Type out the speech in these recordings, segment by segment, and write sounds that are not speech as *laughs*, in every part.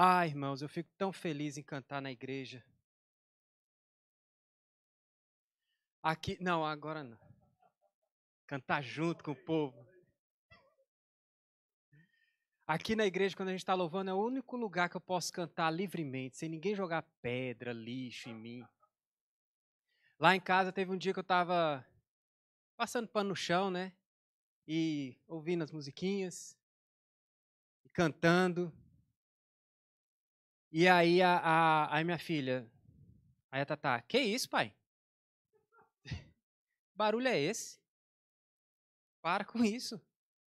Ah, irmãos, eu fico tão feliz em cantar na igreja. Aqui, não, agora não. Cantar junto com o povo. Aqui na igreja, quando a gente está louvando, é o único lugar que eu posso cantar livremente, sem ninguém jogar pedra, lixo em mim. Lá em casa teve um dia que eu estava passando pano no chão, né? E ouvindo as musiquinhas, e cantando. E aí a, a, minha filha, aí a Tatá, que isso, pai? *laughs* barulho é esse? Para com isso.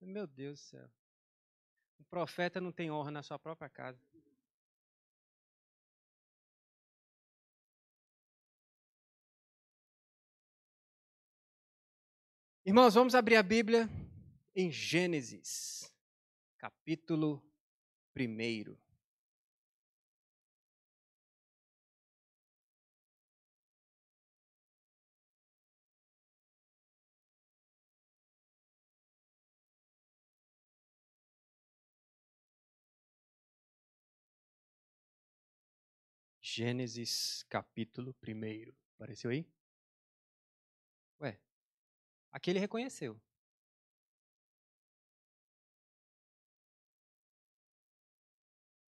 Meu Deus do céu. O profeta não tem honra na sua própria casa. Irmãos, vamos abrir a Bíblia em Gênesis, capítulo 1. Gênesis capítulo 1. Apareceu aí? Ué, aqui ele reconheceu.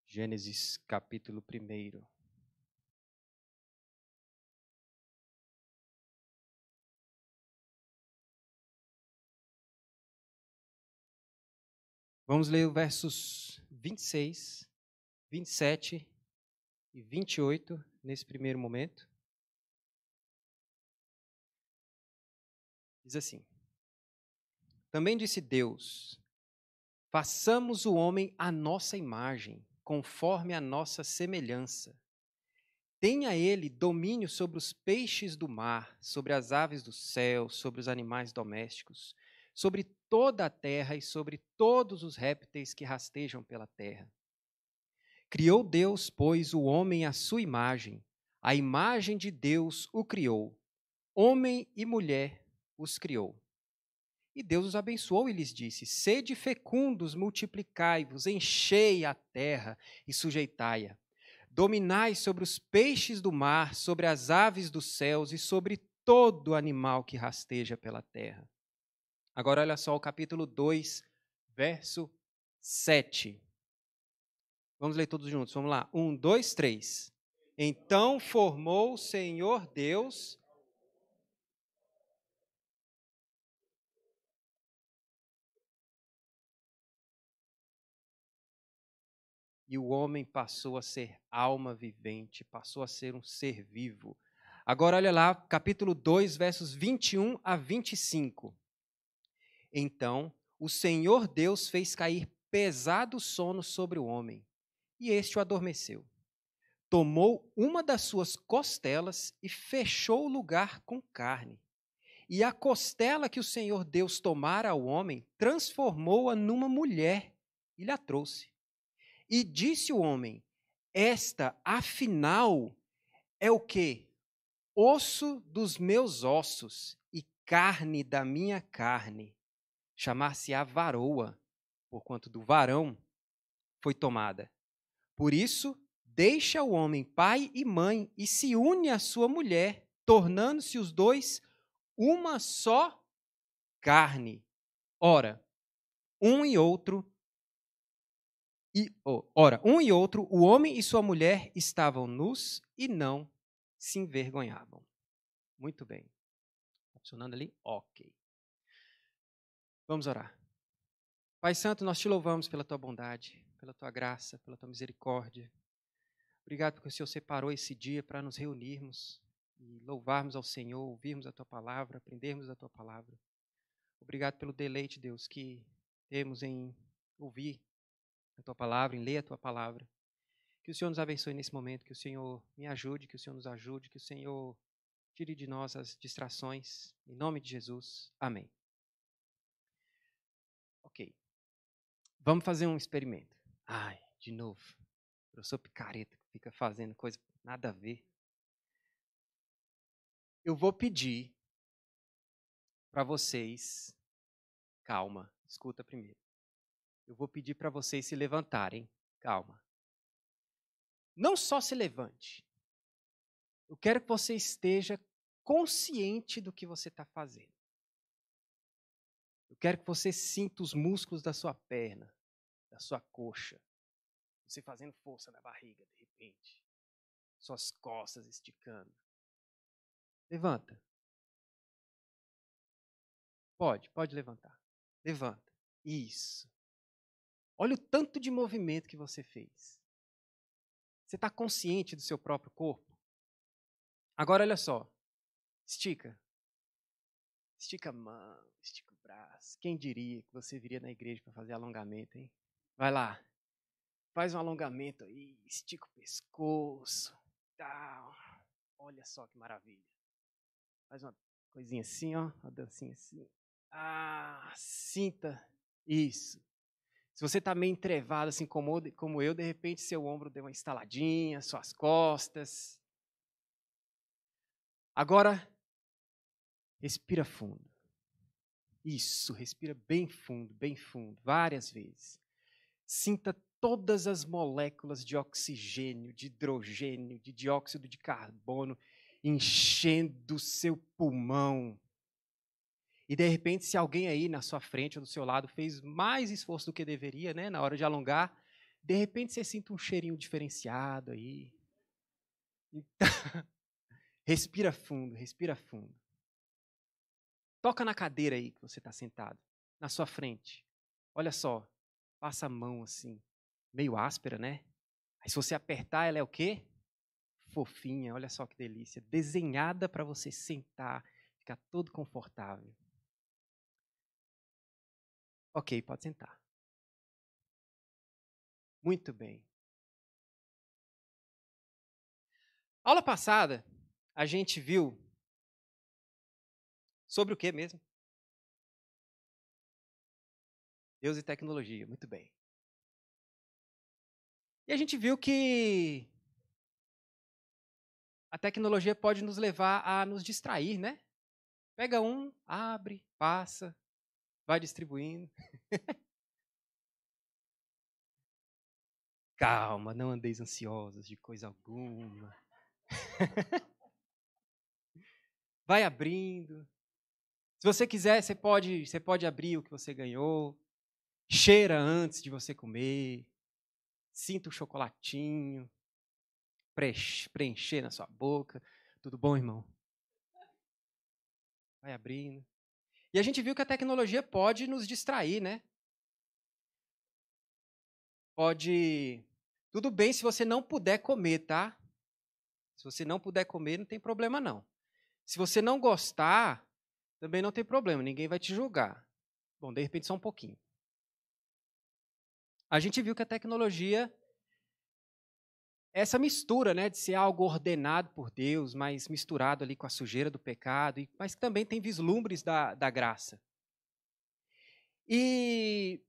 Gênesis capítulo 1. Vamos ler os versos 26, 27 e 28 nesse primeiro momento. Diz assim: Também disse Deus: Façamos o homem à nossa imagem, conforme a nossa semelhança. Tenha ele domínio sobre os peixes do mar, sobre as aves do céu, sobre os animais domésticos, sobre toda a terra e sobre todos os répteis que rastejam pela terra. Criou Deus, pois, o homem à sua imagem. A imagem de Deus o criou. Homem e mulher os criou. E Deus os abençoou e lhes disse: Sede fecundos, multiplicai-vos, enchei a terra e sujeitai-a. Dominai sobre os peixes do mar, sobre as aves dos céus e sobre todo animal que rasteja pela terra. Agora, olha só o capítulo 2, verso 7. Vamos ler todos juntos. Vamos lá. Um, dois, três. Então formou o Senhor Deus. E o homem passou a ser alma vivente, passou a ser um ser vivo. Agora, olha lá, capítulo 2, versos 21 a 25. Então, o Senhor Deus fez cair pesado sono sobre o homem e este o adormeceu. Tomou uma das suas costelas e fechou o lugar com carne. E a costela que o Senhor Deus tomara ao homem, transformou-a numa mulher e lhe a trouxe. E disse o homem: Esta, afinal, é o que? Osso dos meus ossos e carne da minha carne. Chamar-se-á varoa, porquanto do varão foi tomada. Por isso, deixa o homem pai e mãe e se une à sua mulher, tornando-se os dois uma só carne. Ora, um e outro e oh, ora, um e outro, o homem e sua mulher estavam nus e não se envergonhavam. Muito bem. Funcionando ali? OK. Vamos orar. Pai santo, nós te louvamos pela tua bondade pela tua graça, pela tua misericórdia. Obrigado porque o Senhor separou esse dia para nos reunirmos e louvarmos ao Senhor, ouvirmos a tua palavra, aprendermos a tua palavra. Obrigado pelo deleite, Deus, que temos em ouvir a tua palavra, em ler a tua palavra. Que o Senhor nos abençoe nesse momento, que o Senhor me ajude, que o Senhor nos ajude, que o Senhor tire de nós as distrações. Em nome de Jesus. Amém. Ok. Vamos fazer um experimento. Ai, de novo. sou picareta que fica fazendo coisa nada a ver. Eu vou pedir para vocês. Calma, escuta primeiro. Eu vou pedir para vocês se levantarem. Calma. Não só se levante. Eu quero que você esteja consciente do que você está fazendo. Eu quero que você sinta os músculos da sua perna, da sua coxa. Você fazendo força na barriga, de repente. Suas costas esticando. Levanta. Pode, pode levantar. Levanta. Isso. Olha o tanto de movimento que você fez. Você está consciente do seu próprio corpo? Agora olha só. Estica. Estica a mão, estica o braço. Quem diria que você viria na igreja para fazer alongamento, hein? Vai lá. Faz um alongamento aí, estica o pescoço, tal. Olha só que maravilha. Faz uma coisinha assim, ó, uma dancinha assim. Ah, sinta isso. Se você está meio entrevado, assim como, como eu, de repente seu ombro deu uma instaladinha, suas costas. Agora, respira fundo. Isso, respira bem fundo, bem fundo, várias vezes. Sinta todas as moléculas de oxigênio, de hidrogênio, de dióxido de carbono enchendo seu pulmão. E de repente, se alguém aí na sua frente ou do seu lado fez mais esforço do que deveria, né, na hora de alongar, de repente você sinta um cheirinho diferenciado aí. Então, *laughs* respira fundo, respira fundo. Toca na cadeira aí que você está sentado, na sua frente. Olha só, passa a mão assim, meio áspera, né? Aí se você apertar, ela é o quê? Fofinha, olha só que delícia. Desenhada para você sentar, ficar todo confortável. Ok, pode sentar. Muito bem. Aula passada, a gente viu sobre o que mesmo? Deus e tecnologia, muito bem. E a gente viu que a tecnologia pode nos levar a nos distrair, né? Pega um, abre, passa, vai distribuindo. *laughs* Calma, não andeis ansiosos de coisa alguma. *laughs* vai abrindo. Se você quiser, você pode, você pode abrir o que você ganhou. Cheira antes de você comer. Sinta o chocolatinho. Preencher na sua boca. Tudo bom, irmão? Vai abrindo. E a gente viu que a tecnologia pode nos distrair, né? Pode. Tudo bem se você não puder comer, tá? Se você não puder comer, não tem problema, não. Se você não gostar, também não tem problema, ninguém vai te julgar. Bom, de repente só um pouquinho a gente viu que a tecnologia essa mistura, né, de ser algo ordenado por Deus, mas misturado ali com a sujeira do pecado, mas que também tem vislumbres da, da graça. E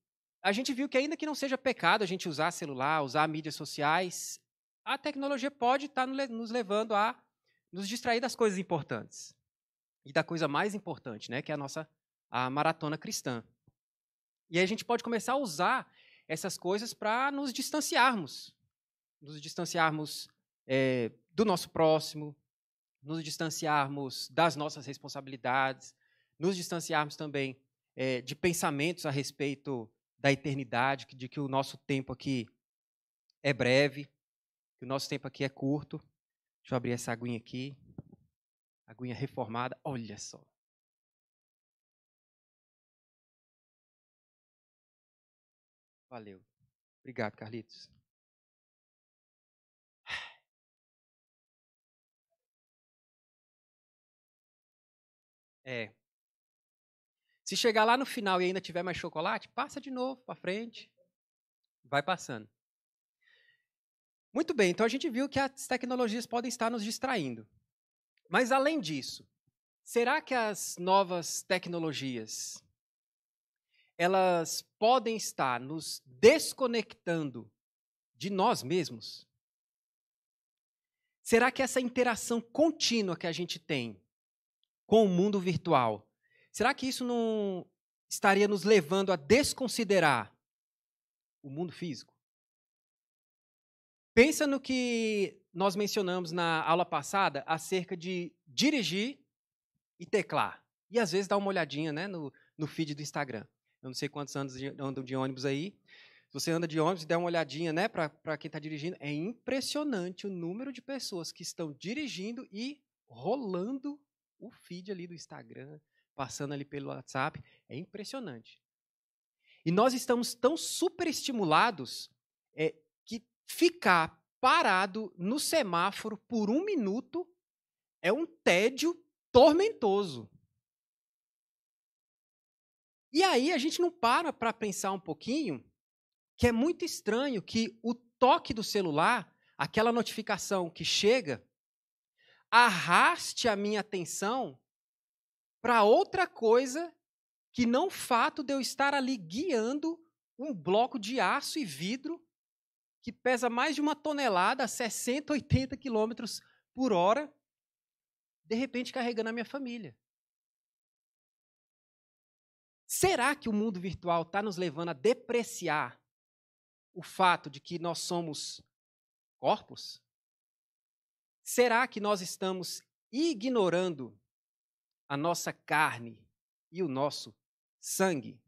a gente viu que ainda que não seja pecado a gente usar celular, usar mídias sociais, a tecnologia pode tá estar nos levando a nos distrair das coisas importantes e da coisa mais importante, né, que é a nossa a maratona cristã. E aí a gente pode começar a usar essas coisas para nos distanciarmos. Nos distanciarmos é, do nosso próximo, nos distanciarmos das nossas responsabilidades, nos distanciarmos também é, de pensamentos a respeito da eternidade, de que o nosso tempo aqui é breve, que o nosso tempo aqui é curto. Deixa eu abrir essa aguinha aqui. Aguinha reformada, olha só. Valeu. Obrigado, Carlitos. *sighs* É. Se chegar lá no final e ainda tiver mais chocolate, passa de novo para frente. Vai passando. Muito bem, então a gente viu que as tecnologias podem estar nos distraindo. Mas além disso, será que as novas tecnologias elas podem estar nos desconectando de nós mesmos? Será que essa interação contínua que a gente tem com o mundo virtual, será que isso não estaria nos levando a desconsiderar o mundo físico? Pensa no que nós mencionamos na aula passada acerca de dirigir e teclar. E às vezes dá uma olhadinha né, no, no feed do Instagram. Eu não sei quantos anos andam de ônibus aí. Se você anda de ônibus e der uma olhadinha, né, para quem está dirigindo, é impressionante o número de pessoas que estão dirigindo e rolando o feed ali do Instagram, passando ali pelo WhatsApp. É impressionante. E nós estamos tão superestimulados é, que ficar parado no semáforo por um minuto é um tédio tormentoso. E aí a gente não para para pensar um pouquinho que é muito estranho que o toque do celular, aquela notificação que chega, arraste a minha atenção para outra coisa que não o fato de eu estar ali guiando um bloco de aço e vidro que pesa mais de uma tonelada a 60, 80 quilômetros por hora, de repente carregando a minha família. Será que o mundo virtual está nos levando a depreciar o fato de que nós somos corpos? Será que nós estamos ignorando a nossa carne e o nosso sangue?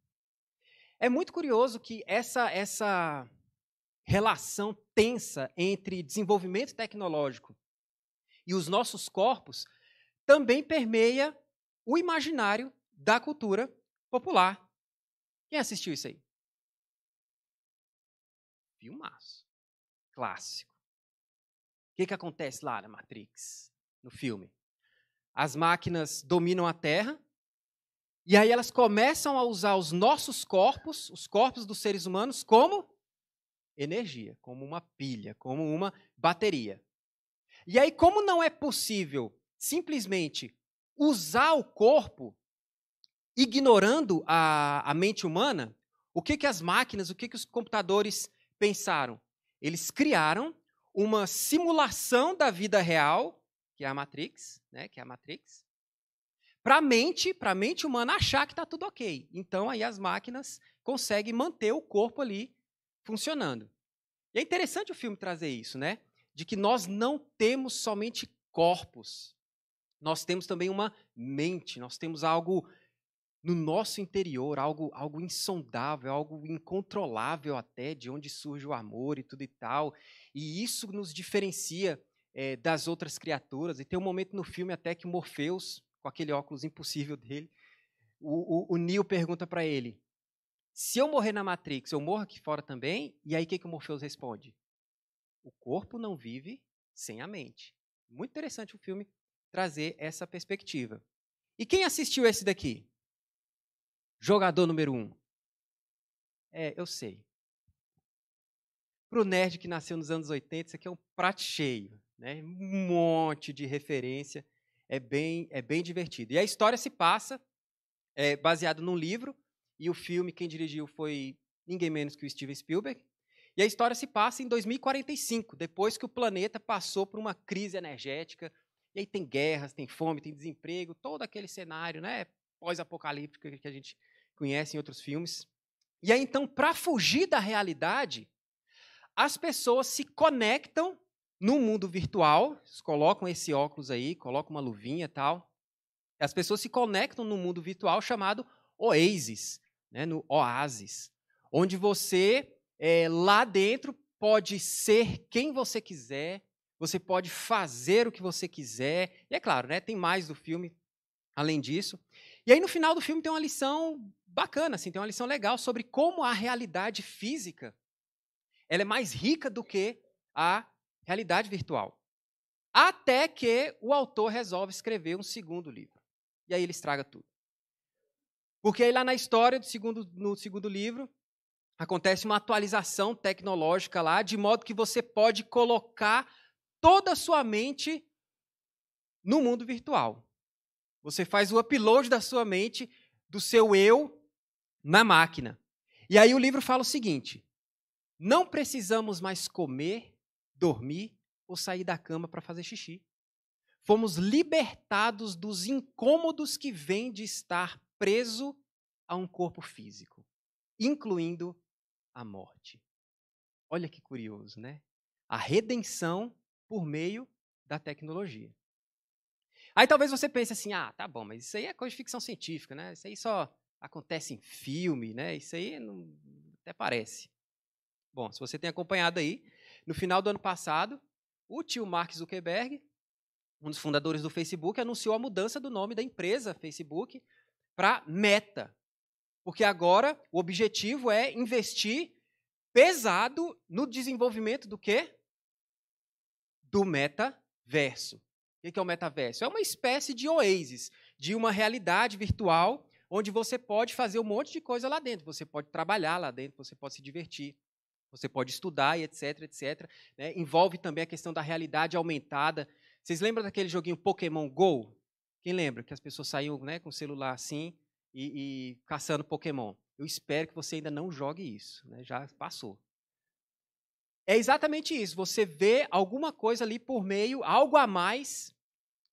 É muito curioso que essa, essa relação tensa entre desenvolvimento tecnológico e os nossos corpos também permeia o imaginário da cultura popular. Quem assistiu isso aí? Filmaço. Clássico. O que, que acontece lá na Matrix, no filme? As máquinas dominam a Terra, e aí elas começam a usar os nossos corpos, os corpos dos seres humanos, como energia, como uma pilha, como uma bateria. E aí, como não é possível simplesmente usar o corpo, ignorando a, a mente humana, o que, que as máquinas, o que, que os computadores pensaram? Eles criaram uma simulação da vida real, que é a Matrix, né, que é a Matrix, para a mente, para a mente humana achar que está tudo ok. Então aí as máquinas conseguem manter o corpo ali funcionando. E é interessante o filme trazer isso, né? De que nós não temos somente corpos, nós temos também uma mente, nós temos algo no nosso interior, algo, algo insondável, algo incontrolável até, de onde surge o amor e tudo e tal. E isso nos diferencia é, das outras criaturas. E tem um momento no filme até que o Morpheus, com aquele óculos impossível dele, o, o, o Neo pergunta para ele: se eu morrer na Matrix, eu morro aqui fora também? E aí o que, que o Morpheus responde? O corpo não vive sem a mente. Muito interessante o filme trazer essa perspectiva. E quem assistiu esse daqui? jogador número um. É, eu sei. Para o nerd que nasceu nos anos 80, isso aqui é um prato cheio. Né? Um monte de referência. É bem, é bem divertido. E a história se passa é, baseado num livro, e o filme quem dirigiu foi ninguém menos que o Steven Spielberg. E a história se passa em 2045, depois que o planeta passou por uma crise energética. E aí tem guerras, tem fome, tem desemprego, todo aquele cenário né, pós-apocalíptico que a gente conhecem outros filmes. E aí, então, para fugir da realidade, as pessoas se conectam no mundo virtual, colocam esse óculos aí, colocam uma luvinha e tal. As pessoas se conectam no mundo virtual chamado Oasis, né, no Oasis, onde você, é, lá dentro, pode ser quem você quiser, você pode fazer o que você quiser. E é claro, né, tem mais do filme além disso. E aí, no final do filme, tem uma lição bacana, assim, tem uma lição legal sobre como a realidade física ela é mais rica do que a realidade virtual. Até que o autor resolve escrever um segundo livro. E aí ele estraga tudo. Porque aí lá na história do segundo, no segundo livro, acontece uma atualização tecnológica lá, de modo que você pode colocar toda a sua mente no mundo virtual. Você faz o upload da sua mente, do seu eu, na máquina. E aí o livro fala o seguinte: não precisamos mais comer, dormir ou sair da cama para fazer xixi. Fomos libertados dos incômodos que vêm de estar preso a um corpo físico, incluindo a morte. Olha que curioso, né? A redenção por meio da tecnologia. Aí talvez você pense assim: ah, tá bom, mas isso aí é coisa de ficção científica, né? Isso aí só acontece em filme, né? Isso aí não, até parece. Bom, se você tem acompanhado aí, no final do ano passado, o tio Mark Zuckerberg, um dos fundadores do Facebook, anunciou a mudança do nome da empresa Facebook para Meta. Porque agora o objetivo é investir pesado no desenvolvimento do quê? Do metaverso. O que é o metaverso? É uma espécie de oasis, de uma realidade virtual onde você pode fazer um monte de coisa lá dentro. Você pode trabalhar lá dentro, você pode se divertir, você pode estudar e etc, etc. Né? Envolve também a questão da realidade aumentada. Vocês lembram daquele joguinho Pokémon Go? Quem lembra? Que as pessoas saíam né, com o celular assim e, e caçando Pokémon. Eu espero que você ainda não jogue isso, né? já passou. É exatamente isso. Você vê alguma coisa ali por meio, algo a mais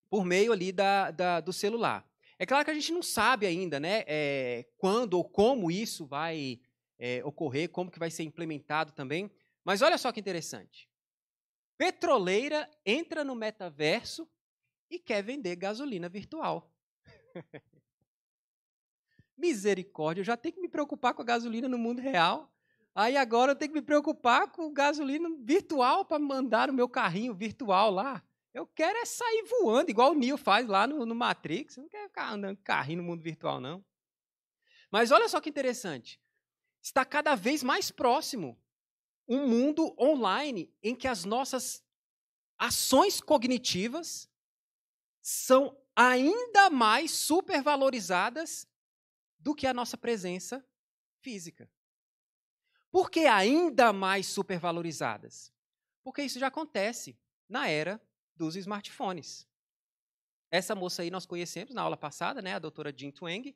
por meio ali da, da do celular. É claro que a gente não sabe ainda, né, é, quando ou como isso vai é, ocorrer, como que vai ser implementado também. Mas olha só que interessante. Petroleira entra no metaverso e quer vender gasolina virtual. *laughs* Misericórdia, eu já tenho que me preocupar com a gasolina no mundo real. Aí agora eu tenho que me preocupar com gasolina virtual para mandar o meu carrinho virtual lá. Eu quero é sair voando, igual o Neo faz lá no, no Matrix. Eu não quero ficar andando carrinho no mundo virtual, não. Mas olha só que interessante. Está cada vez mais próximo um mundo online em que as nossas ações cognitivas são ainda mais supervalorizadas do que a nossa presença física. Por que ainda mais supervalorizadas? Porque isso já acontece na era dos smartphones. Essa moça aí nós conhecemos na aula passada, né, a doutora Jean Twenge,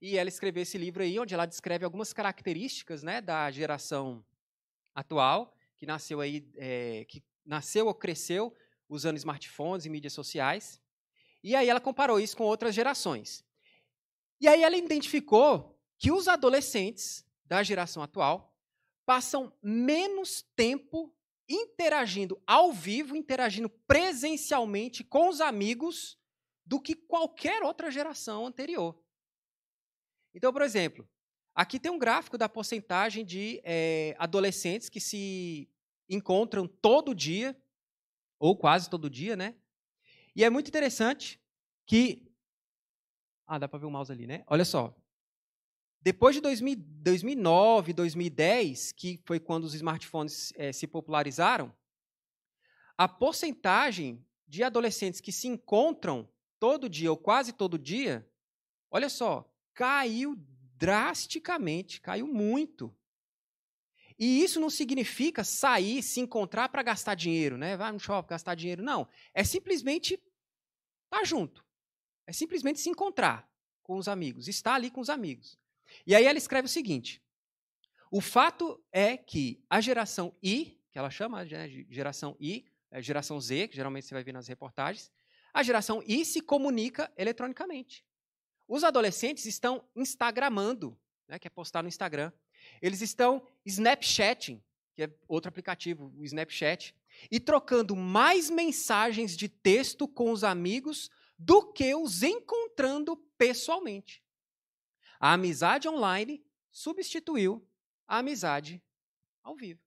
e ela escreveu esse livro aí, onde ela descreve algumas características né, da geração atual, que nasceu aí, é, que nasceu ou cresceu usando smartphones e mídias sociais. E aí ela comparou isso com outras gerações. E aí ela identificou que os adolescentes da geração atual passam menos tempo interagindo ao vivo, interagindo presencialmente com os amigos do que qualquer outra geração anterior. Então, por exemplo, aqui tem um gráfico da porcentagem de é, adolescentes que se encontram todo dia, ou quase todo dia, né? E é muito interessante que. Ah, dá para ver o mouse ali, né? Olha só. Depois de 2000, 2009, 2010, que foi quando os smartphones é, se popularizaram, a porcentagem de adolescentes que se encontram todo dia ou quase todo dia, olha só, caiu drasticamente, caiu muito. E isso não significa sair, se encontrar para gastar dinheiro, né? Vai no shopping gastar dinheiro, não. É simplesmente estar tá junto. É simplesmente se encontrar com os amigos, estar ali com os amigos. E aí ela escreve o seguinte: o fato é que a geração I, que ela chama né, de geração I, é geração Z, que geralmente você vai ver nas reportagens, a geração I se comunica eletronicamente. Os adolescentes estão Instagramando, né, que é postar no Instagram. Eles estão Snapchatting, que é outro aplicativo, o Snapchat, e trocando mais mensagens de texto com os amigos do que os encontrando pessoalmente. A amizade online substituiu a amizade ao vivo.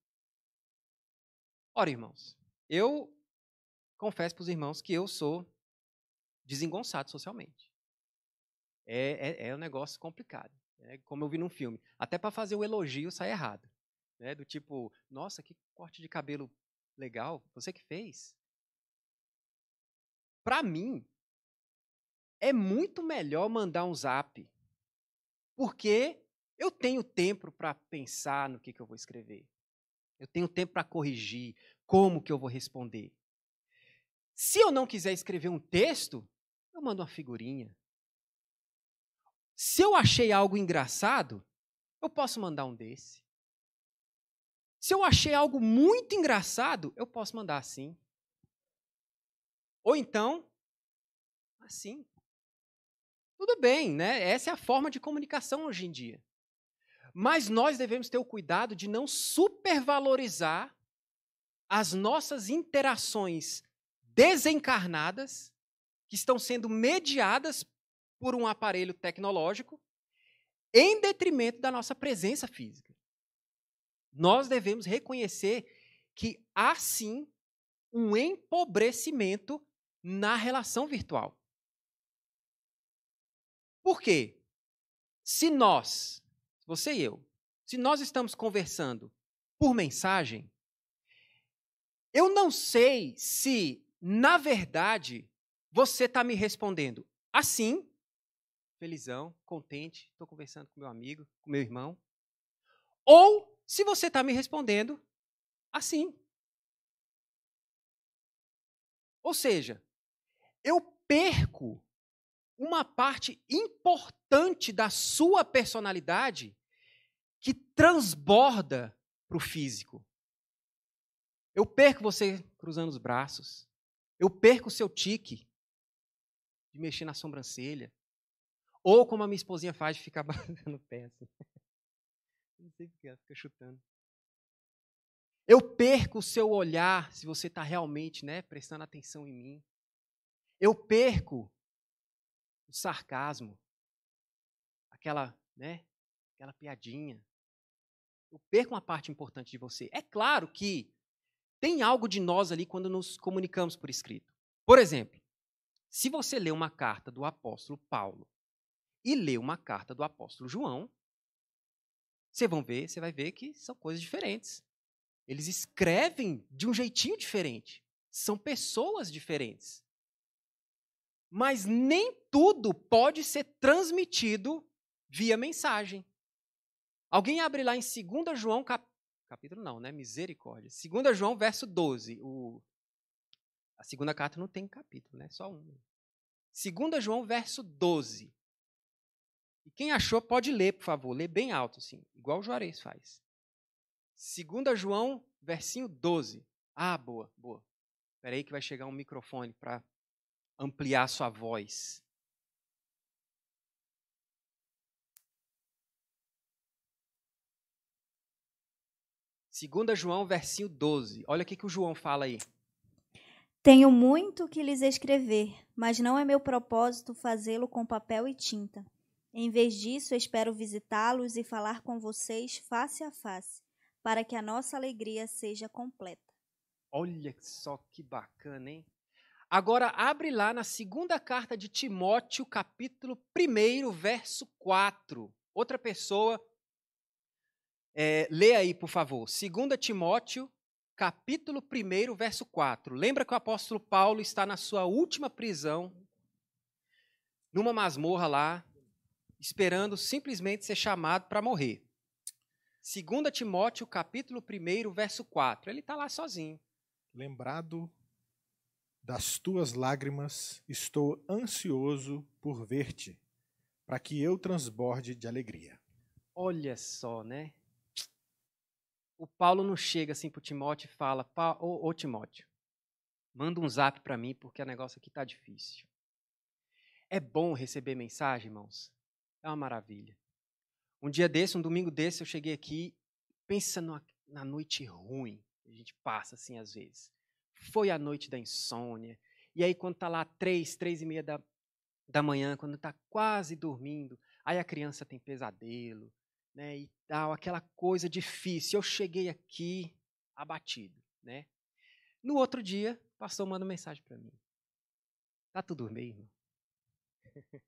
Ora, irmãos, eu confesso para os irmãos que eu sou desengonçado socialmente. É, é, é um negócio complicado. Né? Como eu vi num filme. Até para fazer o elogio sai errado. Né? Do tipo, nossa, que corte de cabelo legal, você que fez. Para mim, é muito melhor mandar um zap porque eu tenho tempo para pensar no que, que eu vou escrever. Eu tenho tempo para corrigir como que eu vou responder. Se eu não quiser escrever um texto, eu mando uma figurinha. Se eu achei algo engraçado, eu posso mandar um desse. Se eu achei algo muito engraçado, eu posso mandar assim. Ou então, assim. Tudo bem, né? Essa é a forma de comunicação hoje em dia. Mas nós devemos ter o cuidado de não supervalorizar as nossas interações desencarnadas, que estão sendo mediadas por um aparelho tecnológico, em detrimento da nossa presença física. Nós devemos reconhecer que há sim um empobrecimento na relação virtual. Por quê? Se nós, você e eu, se nós estamos conversando por mensagem, eu não sei se, na verdade, você está me respondendo assim, felizão, contente, estou conversando com meu amigo, com meu irmão, ou se você está me respondendo assim. Ou seja, eu perco uma parte importante da sua personalidade que transborda para o físico. Eu perco você cruzando os braços. Eu perco o seu tique de mexer na sobrancelha. Ou como a minha esposinha faz de ficar *laughs* batendo o pé assim. Não sei porque ela fica chutando. Eu perco o seu olhar se você está realmente né, prestando atenção em mim. Eu perco o sarcasmo, aquela, né, aquela piadinha. Eu perco uma parte importante de você. É claro que tem algo de nós ali quando nos comunicamos por escrito. Por exemplo, se você lê uma carta do apóstolo Paulo e lê uma carta do apóstolo João, você vão ver, você vai ver que são coisas diferentes. Eles escrevem de um jeitinho diferente. São pessoas diferentes. Mas nem tudo pode ser transmitido via mensagem. Alguém abre lá em 2 João, cap... capítulo não, né? Misericórdia. 2 João, verso 12. O... A segunda carta não tem capítulo, né? Só um. 2 João, verso 12. E quem achou, pode ler, por favor. Lê bem alto, assim, igual o Juarez faz. 2 João, versinho 12. Ah, boa, boa. Espera aí que vai chegar um microfone para ampliar sua voz. Segunda João, versinho 12. Olha o que, que o João fala aí. Tenho muito que lhes escrever, mas não é meu propósito fazê-lo com papel e tinta. Em vez disso, espero visitá-los e falar com vocês face a face, para que a nossa alegria seja completa. Olha só que bacana, hein? Agora abre lá na segunda carta de Timóteo, capítulo 1, verso 4. Outra pessoa, é, lê aí, por favor. 2 Timóteo, capítulo 1, verso 4. Lembra que o apóstolo Paulo está na sua última prisão, numa masmorra lá, esperando simplesmente ser chamado para morrer. 2 Timóteo, capítulo 1, verso 4. Ele está lá sozinho. Lembrado das tuas lágrimas estou ansioso por ver-te, para que eu transborde de alegria. Olha só, né? O Paulo não chega assim para o Timóteo e fala: ô, ô Timóteo, manda um zap para mim porque o negócio aqui tá difícil. É bom receber mensagem, irmãos? É uma maravilha. Um dia desse, um domingo desse, eu cheguei aqui, pensa numa, na noite ruim que a gente passa assim às vezes. Foi a noite da insônia. E aí, quando está lá três, três e meia da, da manhã, quando está quase dormindo, aí a criança tem pesadelo, né? E tal, aquela coisa difícil. Eu cheguei aqui abatido, né? No outro dia, o pastor manda mensagem para mim. Tá tudo bem, irmão? *laughs*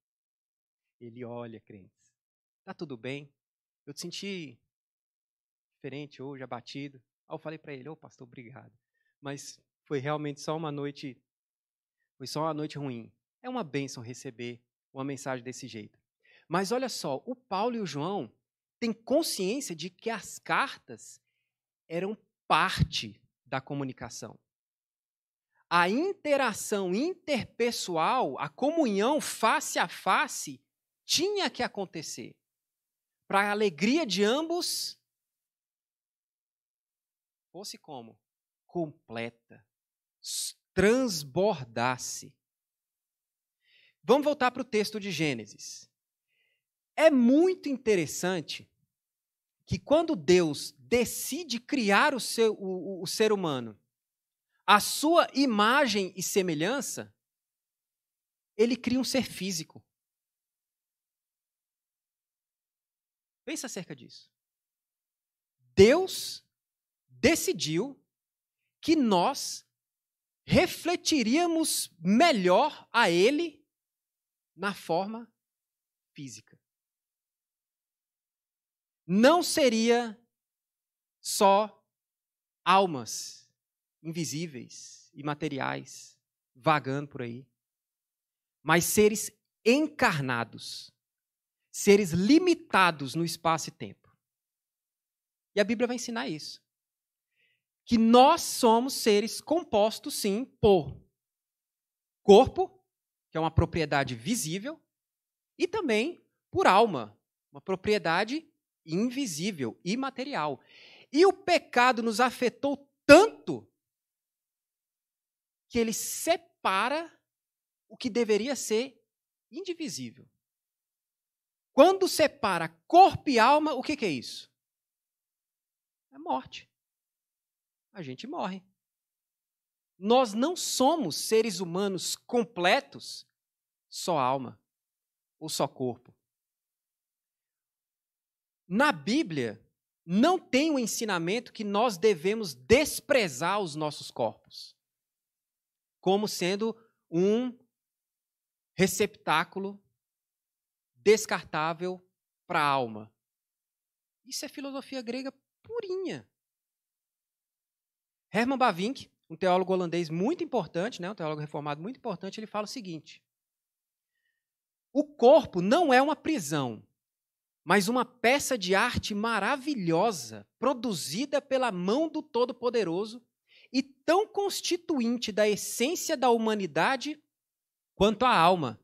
Ele olha, crentes. Tá tudo bem? Eu te senti diferente hoje, abatido. Aí eu falei para ele, ô oh, pastor, obrigado. Mas foi realmente só uma noite, foi só uma noite ruim. É uma bênção receber uma mensagem desse jeito. Mas olha só, o Paulo e o João têm consciência de que as cartas eram parte da comunicação. A interação interpessoal, a comunhão face a face, tinha que acontecer. Para a alegria de ambos, fosse como? Completa transbordasse. Vamos voltar para o texto de Gênesis. É muito interessante que quando Deus decide criar o, seu, o, o ser humano, a sua imagem e semelhança, ele cria um ser físico. Pensa acerca disso. Deus decidiu que nós refletiríamos melhor a Ele na forma física. Não seria só almas invisíveis e materiais vagando por aí, mas seres encarnados, seres limitados no espaço e tempo. E a Bíblia vai ensinar isso que nós somos seres compostos, sim, por corpo, que é uma propriedade visível, e também por alma, uma propriedade invisível, imaterial. E o pecado nos afetou tanto que ele separa o que deveria ser indivisível. Quando separa corpo e alma, o que, que é isso? É morte a gente morre. Nós não somos seres humanos completos, só alma ou só corpo. Na Bíblia, não tem o um ensinamento que nós devemos desprezar os nossos corpos como sendo um receptáculo descartável para a alma. Isso é filosofia grega purinha. Herman Bavinck, um teólogo holandês muito importante, né, um teólogo reformado muito importante, ele fala o seguinte: o corpo não é uma prisão, mas uma peça de arte maravilhosa, produzida pela mão do Todo-Poderoso e tão constituinte da essência da humanidade quanto a alma.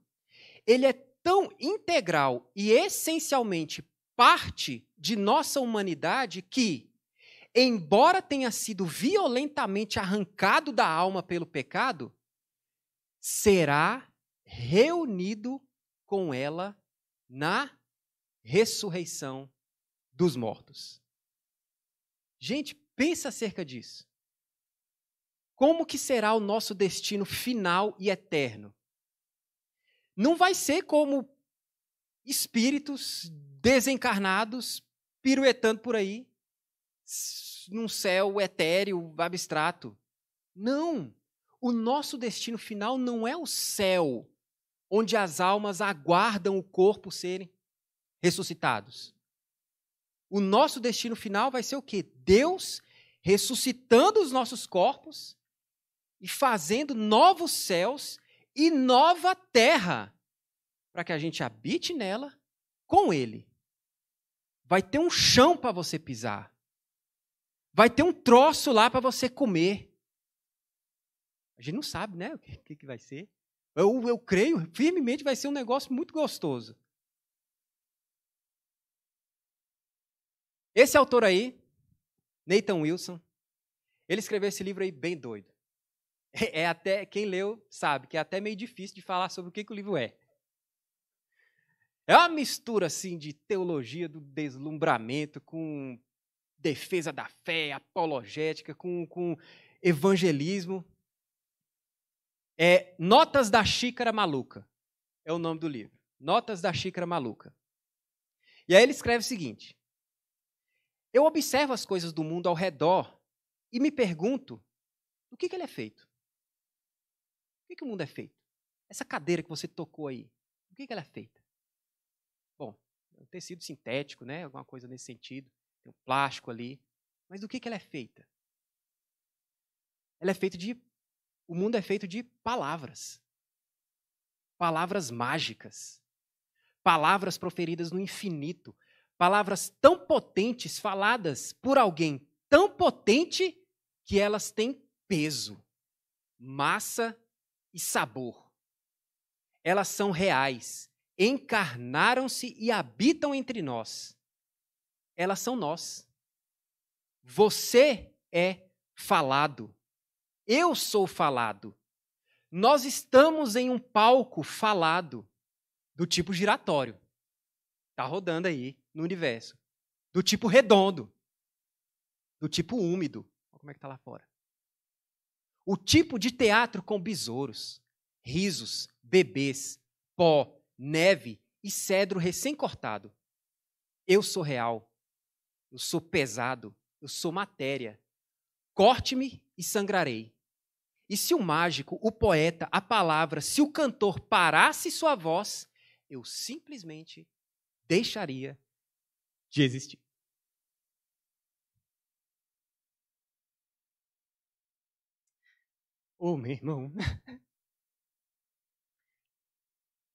Ele é tão integral e essencialmente parte de nossa humanidade que, embora tenha sido violentamente arrancado da alma pelo pecado, será reunido com ela na ressurreição dos mortos. Gente, pensa acerca disso. Como que será o nosso destino final e eterno? Não vai ser como espíritos desencarnados piruetando por aí, num céu etéreo, abstrato. Não! O nosso destino final não é o céu, onde as almas aguardam o corpo serem ressuscitados. O nosso destino final vai ser o quê? Deus ressuscitando os nossos corpos e fazendo novos céus e nova terra, para que a gente habite nela com Ele. Vai ter um chão para você pisar. Vai ter um troço lá para você comer. A gente não sabe, né? O que, que vai ser. Eu, eu creio firmemente vai ser um negócio muito gostoso. Esse autor aí, Nathan Wilson, ele escreveu esse livro aí bem doido. É, é até quem leu sabe que é até meio difícil de falar sobre o que, que o livro é. É uma mistura assim de teologia do deslumbramento com defesa da fé, apologética, com, com evangelismo. É Notas da Xícara Maluca é o nome do livro. Notas da Xícara Maluca. E aí ele escreve o seguinte: Eu observo as coisas do mundo ao redor e me pergunto o que, que ele é feito. O que, que o mundo é feito? Essa cadeira que você tocou aí, o que, que ela é feita? Bom, é um tecido sintético, né? Alguma coisa nesse sentido tem plástico ali. Mas do que, que ela é feita? Ela é feita de. O mundo é feito de palavras. Palavras mágicas. Palavras proferidas no infinito. Palavras tão potentes, faladas por alguém tão potente que elas têm peso, massa e sabor. Elas são reais, encarnaram-se e habitam entre nós elas são nós. Você é falado. Eu sou falado. Nós estamos em um palco falado do tipo giratório. Tá rodando aí no universo. Do tipo redondo. Do tipo úmido. Olha como é que tá lá fora. O tipo de teatro com besouros, risos, bebês, pó, neve e cedro recém-cortado. Eu sou real. Eu sou pesado, eu sou matéria. Corte-me e sangrarei. E se o mágico, o poeta, a palavra, se o cantor parasse sua voz, eu simplesmente deixaria de existir. Ô, oh, meu irmão, *laughs*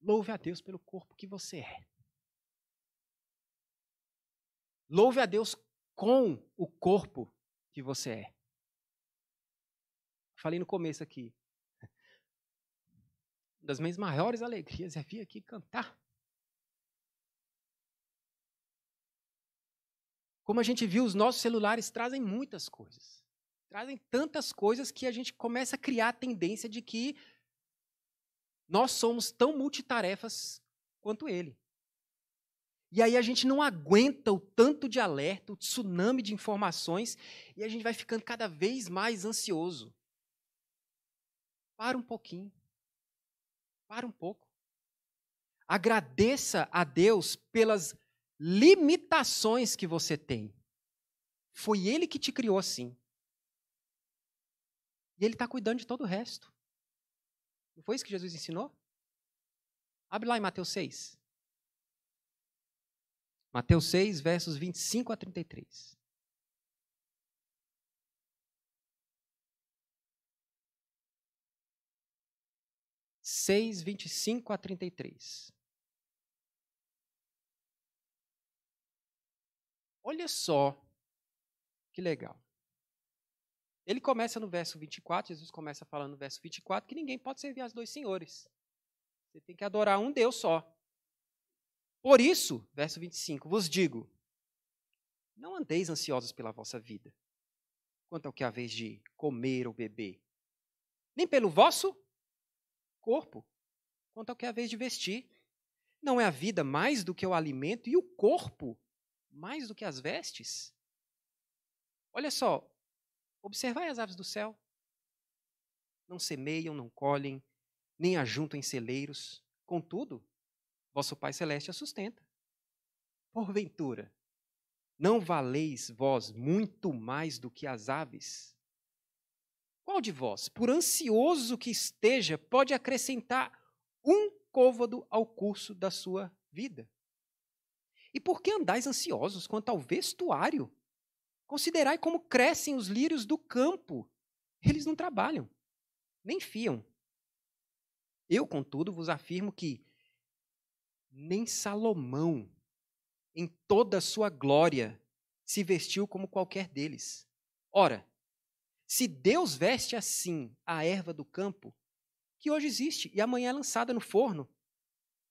louve a Deus pelo corpo que você é. Louve a Deus com o corpo que você é. Falei no começo aqui. Uma das minhas maiores alegrias é vir aqui cantar. Como a gente viu, os nossos celulares trazem muitas coisas. Trazem tantas coisas que a gente começa a criar a tendência de que nós somos tão multitarefas quanto ele. E aí a gente não aguenta o tanto de alerta, o tsunami de informações, e a gente vai ficando cada vez mais ansioso. Para um pouquinho. Para um pouco. Agradeça a Deus pelas limitações que você tem. Foi Ele que te criou assim. E Ele está cuidando de todo o resto. Não foi isso que Jesus ensinou? Abre lá em Mateus 6. Mateus 6, versos 25 a 33. Seis, vinte e cinco a trinta e três. Olha só que legal. Ele começa no verso 24, Jesus começa falando no verso 24 que ninguém pode servir a dois senhores. Você tem que adorar um Deus só. Por isso, verso 25, vos digo: não andeis ansiosos pela vossa vida, quanto ao que vez de comer ou beber, nem pelo vosso corpo, quanto ao que vez de vestir. Não é a vida mais do que o alimento e o corpo mais do que as vestes? Olha só, observai as aves do céu. Não semeiam, não colhem, nem ajuntam em celeiros. Contudo, vosso Pai Celeste a sustenta. Porventura, não valeis vós muito mais do que as aves? Qual de vós, por ansioso que esteja, pode acrescentar um côvado ao curso da sua vida? E por que andais ansiosos quanto ao vestuário? Considerai como crescem os lírios do campo. Eles não trabalham, nem fiam. Eu, contudo, vos afirmo que, nem Salomão, em toda a sua glória, se vestiu como qualquer deles. Ora, se Deus veste assim a erva do campo, que hoje existe e amanhã é lançada no forno,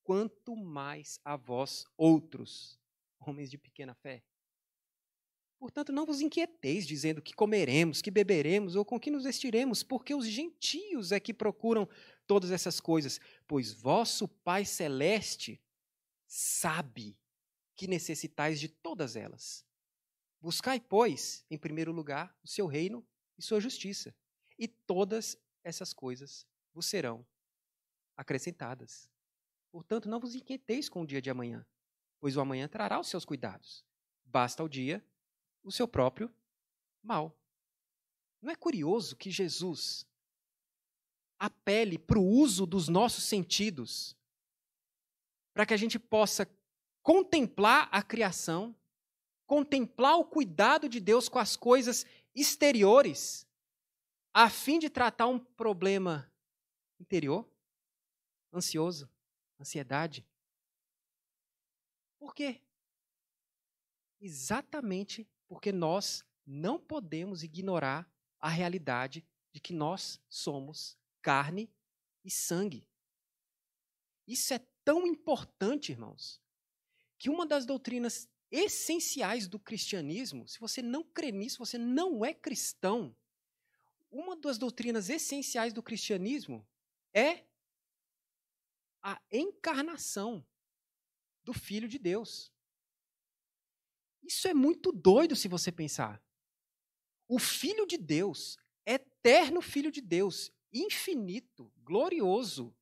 quanto mais a vós outros, homens de pequena fé. Portanto, não vos inquieteis dizendo que comeremos, que beberemos ou com que nos vestiremos, porque os gentios é que procuram todas essas coisas, pois vosso Pai Celeste sabe que necessitais de todas elas. Buscai, pois, em primeiro lugar, o seu reino e sua justiça, e todas essas coisas vos serão acrescentadas. Portanto, não vos inquieteis com o dia de amanhã, pois o amanhã trará os seus cuidados. Basta ao dia o seu próprio mal. Não é curioso que Jesus apele para o uso dos nossos sentidos para que a gente possa contemplar a criação, contemplar o cuidado de Deus com as coisas exteriores, a fim de tratar um problema interior, ansioso, ansiedade. Por quê? Exatamente porque nós não podemos ignorar a realidade de que nós somos carne e sangue. Isso é tão importante, irmãos, que uma das doutrinas essenciais do cristianismo, se você não crê nisso, você não é cristão. Uma das doutrinas essenciais do cristianismo é a encarnação do Filho de Deus. Isso é muito doido se você pensar. O Filho de Deus, eterno Filho de Deus, infinito, glorioso,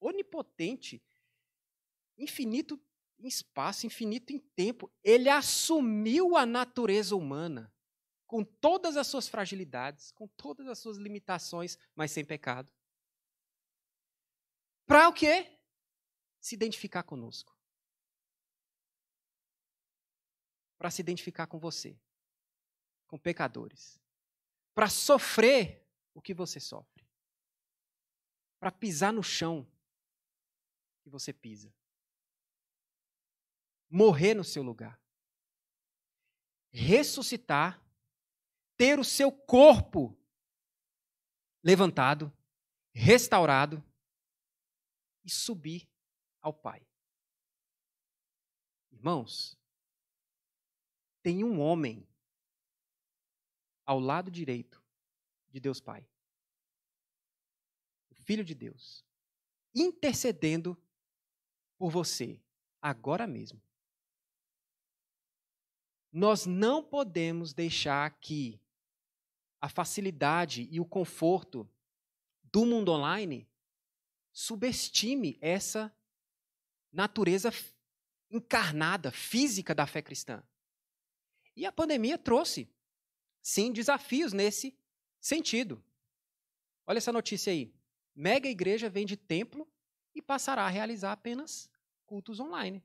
onipotente, infinito em espaço, infinito em tempo. Ele assumiu a natureza humana, com todas as suas fragilidades, com todas as suas limitações, mas sem pecado. Para o quê? Se identificar conosco. Para se identificar com você, com pecadores. Para sofrer o que você sofre. Para pisar no chão que você pisa morrer no seu lugar, ressuscitar, ter o seu corpo levantado, restaurado e subir ao Pai. Irmãos, tem um homem ao lado direito de Deus Pai, o Filho de Deus, intercedendo por você agora mesmo nós não podemos deixar que a facilidade e o conforto do mundo online subestime essa natureza encarnada, física da fé cristã. E a pandemia trouxe, sim, desafios nesse sentido. Olha essa notícia aí. Mega igreja vende templo e passará a realizar apenas cultos online.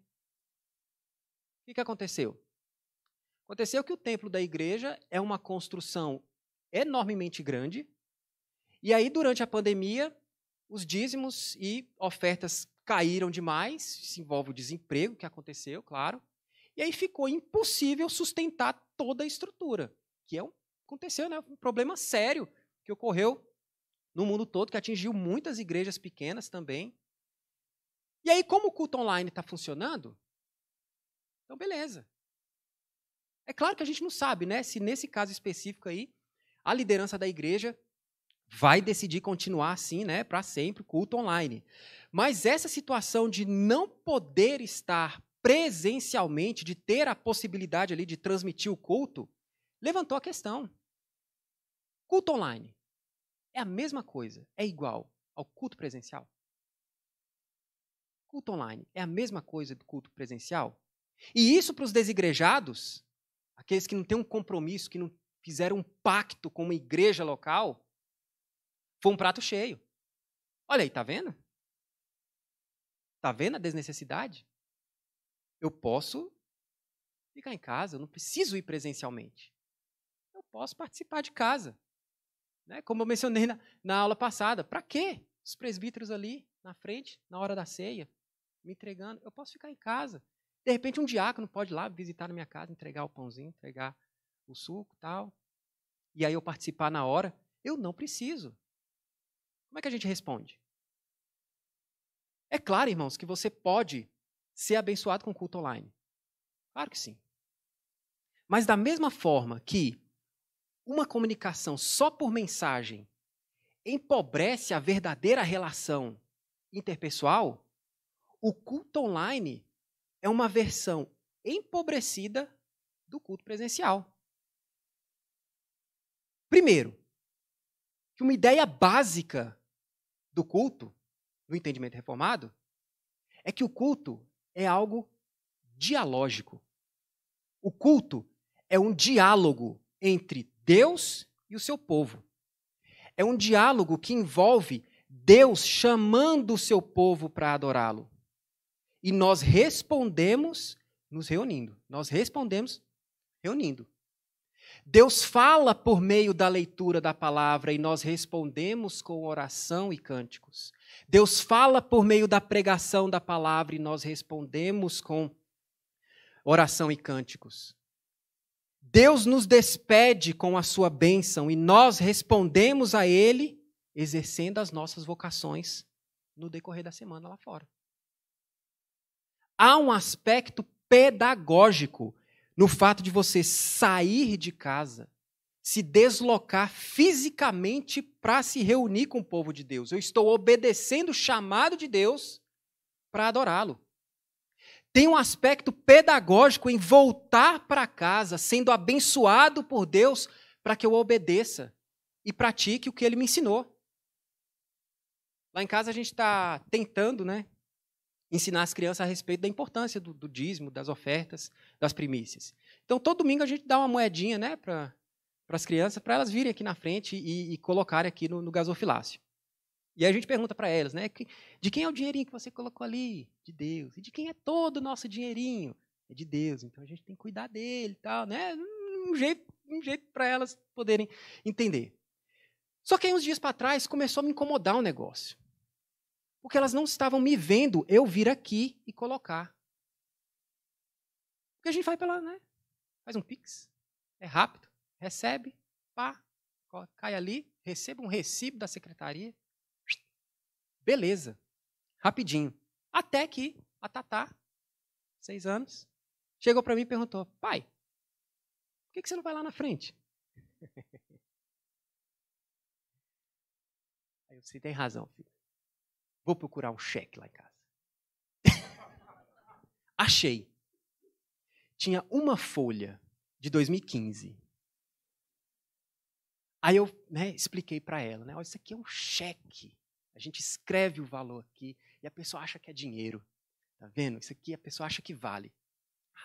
O que aconteceu? Aconteceu que o templo da igreja é uma construção enormemente grande. E aí, durante a pandemia, os dízimos e ofertas caíram demais. Isso envolve o desemprego, que aconteceu, claro. E aí ficou impossível sustentar toda a estrutura, que é um, aconteceu, né, um problema sério que ocorreu no mundo todo, que atingiu muitas igrejas pequenas também. E aí, como o culto online está funcionando, então beleza. É claro que a gente não sabe, né, se nesse caso específico aí, a liderança da igreja vai decidir continuar assim, né, para sempre, culto online. Mas essa situação de não poder estar presencialmente, de ter a possibilidade ali de transmitir o culto, levantou a questão. Culto online é a mesma coisa, é igual ao culto presencial? Culto online é a mesma coisa do culto presencial? E isso para os desigrejados aqueles que não têm um compromisso, que não fizeram um pacto com uma igreja local, foi um prato cheio. Olha aí, tá vendo? Tá vendo a desnecessidade? Eu posso ficar em casa, eu não preciso ir presencialmente. Eu posso participar de casa. Né? Como eu mencionei na, na aula passada, para quê? Os presbíteros ali na frente, na hora da ceia, me entregando, eu posso ficar em casa. De repente, um diácono pode ir lá visitar na minha casa, entregar o pãozinho, entregar o suco tal. E aí eu participar na hora. Eu não preciso. Como é que a gente responde? É claro, irmãos, que você pode ser abençoado com culto online. Claro que sim. Mas da mesma forma que uma comunicação só por mensagem empobrece a verdadeira relação interpessoal, o culto online é uma versão empobrecida do culto presencial. Primeiro, que uma ideia básica do culto, no entendimento reformado, é que o culto é algo dialógico. O culto é um diálogo entre Deus e o seu povo. É um diálogo que envolve Deus chamando o seu povo para adorá-lo. E nós respondemos nos reunindo. Nós respondemos reunindo. Deus fala por meio da leitura da palavra e nós respondemos com oração e cânticos. Deus fala por meio da pregação da palavra e nós respondemos com oração e cânticos. Deus nos despede com a sua bênção e nós respondemos a ele exercendo as nossas vocações no decorrer da semana lá fora há um aspecto pedagógico no fato de você sair de casa, se deslocar fisicamente para se reunir com o povo de Deus. Eu estou obedecendo o chamado de Deus para adorá-lo. Tem um aspecto pedagógico em voltar para casa, sendo abençoado por Deus, para que eu obedeça e pratique o que ele me ensinou. Lá em casa a gente está tentando, né, ensinar as crianças a respeito da importância do, do dízimo, das ofertas, das primícias. Então, todo domingo a gente dá uma moedinha né, para as crianças, para elas virem aqui na frente e, e colocarem aqui no, no gasofilácio. E aí a gente pergunta para elas, né? De quem é o dinheirinho que você colocou ali? De Deus. E de quem é todo o nosso dinheirinho? É de Deus. Então a gente tem que cuidar dele e tal, né? Um jeito, um jeito para elas poderem entender. Só que aí uns dias para trás começou a me incomodar o um negócio. Porque elas não estavam me vendo eu vir aqui e colocar. Porque a gente vai pela, né? Faz um pix, é rápido, recebe, pá, cai ali, receba um recibo da secretaria. Beleza, rapidinho. Até que a Tatá, seis anos, chegou para mim e perguntou: pai, por que, que você não vai lá na frente? *laughs* Aí eu, você tem razão, filho. Vou procurar o cheque lá em casa. *laughs* Achei. Tinha uma folha de 2015. Aí eu né, expliquei para ela, né? Olha, isso aqui é um cheque. A gente escreve o valor aqui e a pessoa acha que é dinheiro. Tá vendo? Isso aqui a pessoa acha que vale.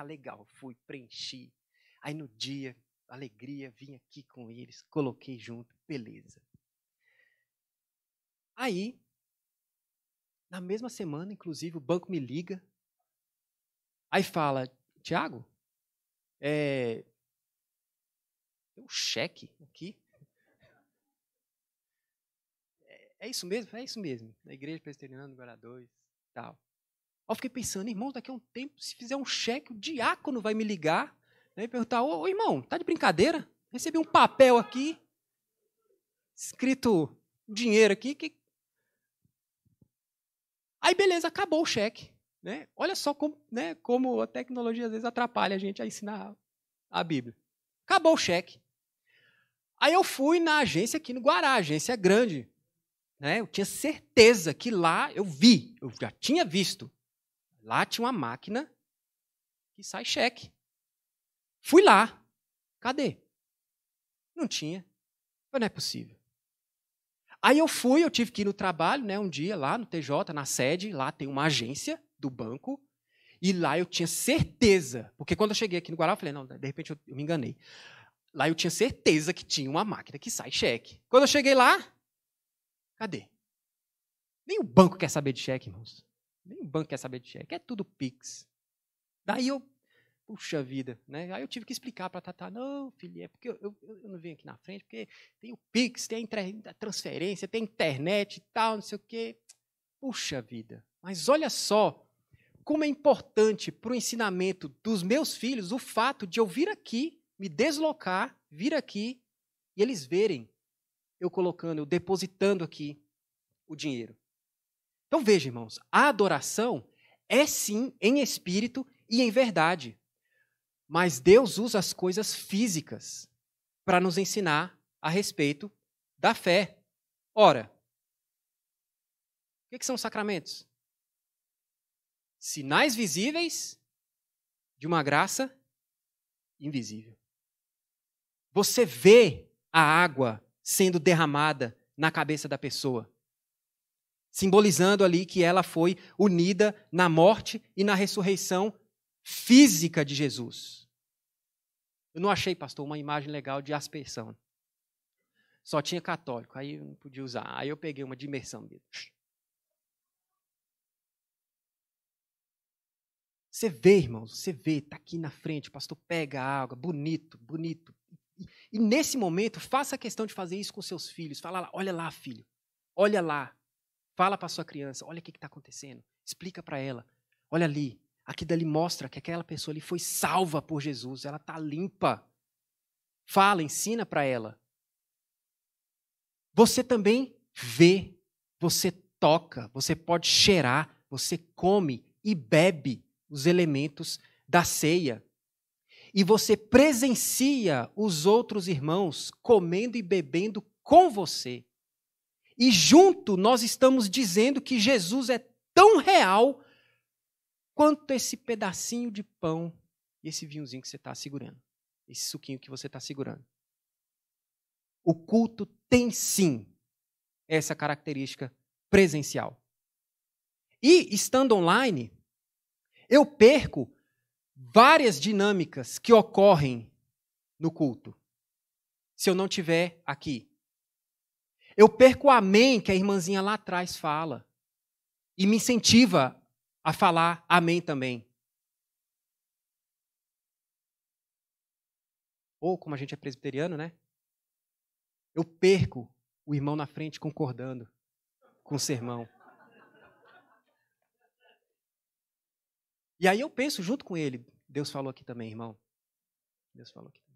Ah, legal, fui, preenchi. Aí no dia, alegria, vim aqui com eles, coloquei junto, beleza. Aí na mesma semana, inclusive, o banco me liga. Aí fala, Tiago, é, tem um cheque aqui. É, é, isso mesmo? É isso mesmo. Na Igreja Presbiteriana do Guará tal. Aí eu fiquei pensando, irmão, daqui a um tempo, se fizer um cheque, o diácono vai me ligar né, e perguntar, ô, ô irmão, tá de brincadeira? Recebi um papel aqui, escrito dinheiro aqui, que Aí, beleza, acabou o cheque. Né? Olha só como, né, como a tecnologia às vezes atrapalha a gente a ensinar a Bíblia. Acabou o cheque. Aí eu fui na agência aqui no Guará, agência grande. Né? Eu tinha certeza que lá eu vi, eu já tinha visto. Lá tinha uma máquina que sai cheque. Fui lá. Cadê? Não tinha. Mas não é possível. Aí eu fui, eu tive que ir no trabalho, né, um dia lá no TJ, na sede, lá tem uma agência do banco, e lá eu tinha certeza, porque quando eu cheguei aqui no Guará, eu falei, não, de repente eu, eu me enganei. Lá eu tinha certeza que tinha uma máquina que sai cheque. Quando eu cheguei lá, cadê? Nem o banco quer saber de cheque, irmãos. Nem o banco quer saber de cheque, é tudo Pix. Daí eu Puxa vida, né? Aí eu tive que explicar para a Tatá, não, filha, é porque eu, eu, eu, não venho aqui na frente, porque tem o Pix, tem a transferência, tem a internet e tal, não sei o quê. Puxa vida, mas olha só como é importante para o ensinamento dos meus filhos o fato de eu vir aqui, me deslocar, vir aqui e eles verem eu colocando, eu depositando aqui o dinheiro. Então veja, irmãos, a adoração é sim em espírito e em verdade. Mas Deus usa as coisas físicas para nos ensinar a respeito da fé. Ora, o que são sacramentos? Sinais visíveis de uma graça invisível. Você vê a água sendo derramada na cabeça da pessoa, simbolizando ali que ela foi unida na morte e na ressurreição física de Jesus. Eu não achei, pastor, uma imagem legal de aspersão. Só tinha católico, aí eu não podia usar. Aí eu peguei uma de imersão Você vê, irmãos, você vê, está aqui na frente, o pastor pega a água, bonito, bonito. E, e nesse momento, faça a questão de fazer isso com seus filhos. Fala lá, olha lá, filho, olha lá. Fala para sua criança, olha o que está acontecendo. Explica para ela, olha ali, aqui dali mostra que aquela pessoa ali foi salva por Jesus, ela está limpa. Fala, ensina para ela. Você também vê, você toca, você pode cheirar, você come e bebe os elementos da ceia. E você presencia os outros irmãos comendo e bebendo com você. E junto nós estamos dizendo que Jesus é tão real quanto esse pedacinho de pão e esse vinhozinho que você está segurando, esse suquinho que você está segurando. O culto tem sim essa característica presencial. E estando online, eu perco várias dinâmicas que ocorrem no culto. Se eu não tiver aqui, eu perco o amém que a irmãzinha lá atrás fala e me incentiva a falar amém também. Ou, como a gente é presbiteriano, né? Eu perco o irmão na frente concordando com o sermão. E aí eu penso junto com ele. Deus falou aqui também, irmão. Deus falou aqui também.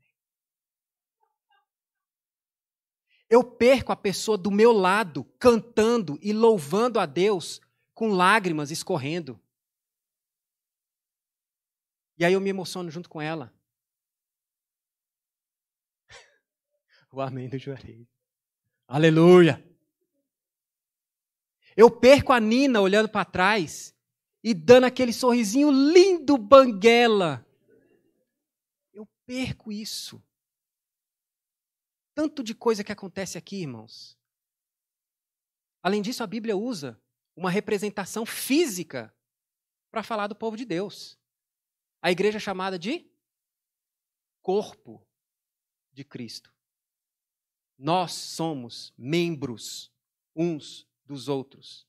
Eu perco a pessoa do meu lado cantando e louvando a Deus com lágrimas escorrendo. E aí eu me emociono junto com ela. *laughs* o amém do Juarez. Aleluia! Eu perco a Nina olhando para trás e dando aquele sorrisinho lindo, banguela. Eu perco isso. Tanto de coisa que acontece aqui, irmãos. Além disso, a Bíblia usa uma representação física para falar do povo de Deus. A igreja é chamada de corpo de Cristo. Nós somos membros uns dos outros.